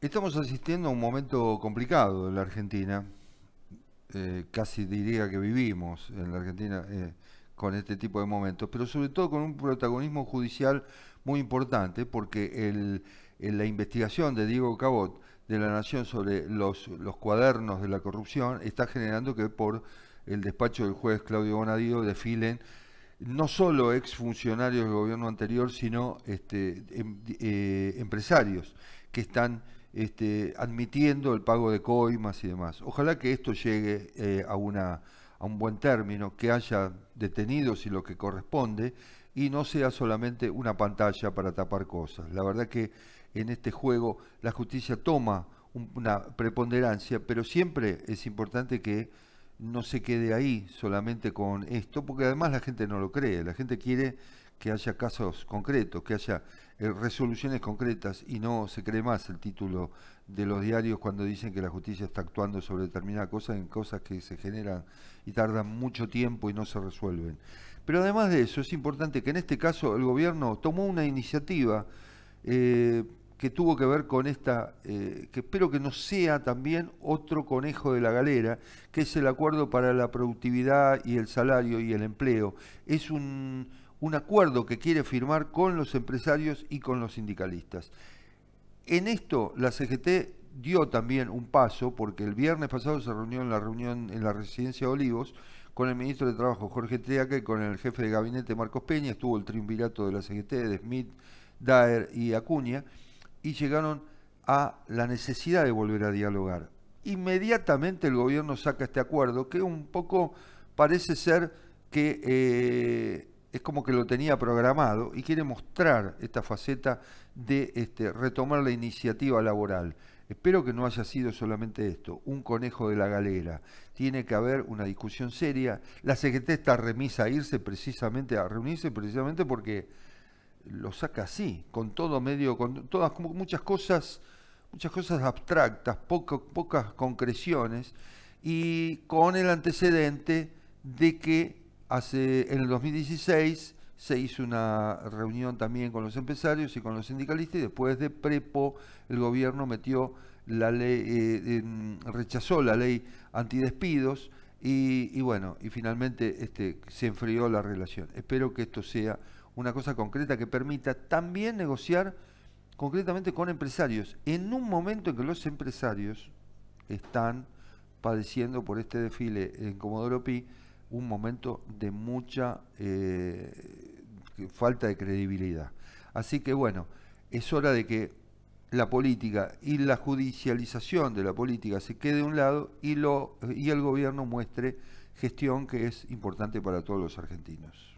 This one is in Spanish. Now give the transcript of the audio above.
Estamos asistiendo a un momento complicado en la Argentina, eh, casi diría que vivimos en la Argentina eh, con este tipo de momentos, pero sobre todo con un protagonismo judicial muy importante, porque la investigación de Diego Cabot de la Nación sobre los, cuadernos de la corrupción está generando que por el despacho del juez Claudio Bonadío desfilen no solo exfuncionarios del gobierno anterior, sino este, em, eh, empresarios que están este, admitiendo el pago de coimas y demás. Ojalá que esto llegue eh, a, una, a un buen término, que haya detenidos y lo que corresponde, y no sea solamente una pantalla para tapar cosas. La verdad que en este juego la justicia toma una preponderancia, pero siempre es importante que no se quede ahí solamente con esto, porque además la gente no lo cree, la gente quiere que haya casos concretos, que haya eh, resoluciones concretas y no se cree más el título de los diarios cuando dicen que la justicia está actuando sobre determinadas cosas en cosas que se generan y tardan mucho tiempo y no se resuelven. Pero además de eso, es importante que en este caso el gobierno tomó una iniciativa eh, que tuvo que ver con esta, eh, que espero que no sea también otro conejo de la galera, que es el acuerdo para la productividad y el salario y el empleo. Es un, un acuerdo que quiere firmar con los empresarios y con los sindicalistas. En esto la CGT dio también un paso porque el viernes pasado se reunió en la reunión en la residencia de Olivos con el ministro de Trabajo Jorge Triaca y con el jefe de gabinete Marcos Peña, estuvo el triunvirato de la CGT de Smith, Daer y Acuña y llegaron a la necesidad de volver a dialogar. Inmediatamente el gobierno saca este acuerdo que un poco parece ser que eh, es como que lo tenía programado y quiere mostrar esta faceta de este, retomar la iniciativa laboral. Espero que no haya sido solamente esto, un conejo de la galera. Tiene que haber una discusión seria. La CGT está remisa a irse precisamente, a reunirse precisamente porque lo saca así, con todo medio, con todas muchas cosas, muchas cosas abstractas, poco, pocas concreciones, y con el antecedente de que en el 2016 se hizo una reunión también con los empresarios y con los sindicalistas y después de Prepo el gobierno metió la eh, rechazó la ley antidespidos y, bueno, y finalmente este, se enfrió la relación. Espero que esto sea una cosa concreta que permita también negociar concretamente con empresarios en un momento en que los empresarios están padeciendo por este desfile en Comodoro Pi un momento de mucha eh, falta de credibilidad. Así que bueno, es hora de que la política y la judicialización de la política se quede de un lado y, lo, y el gobierno muestre gestión que es importante para todos los argentinos.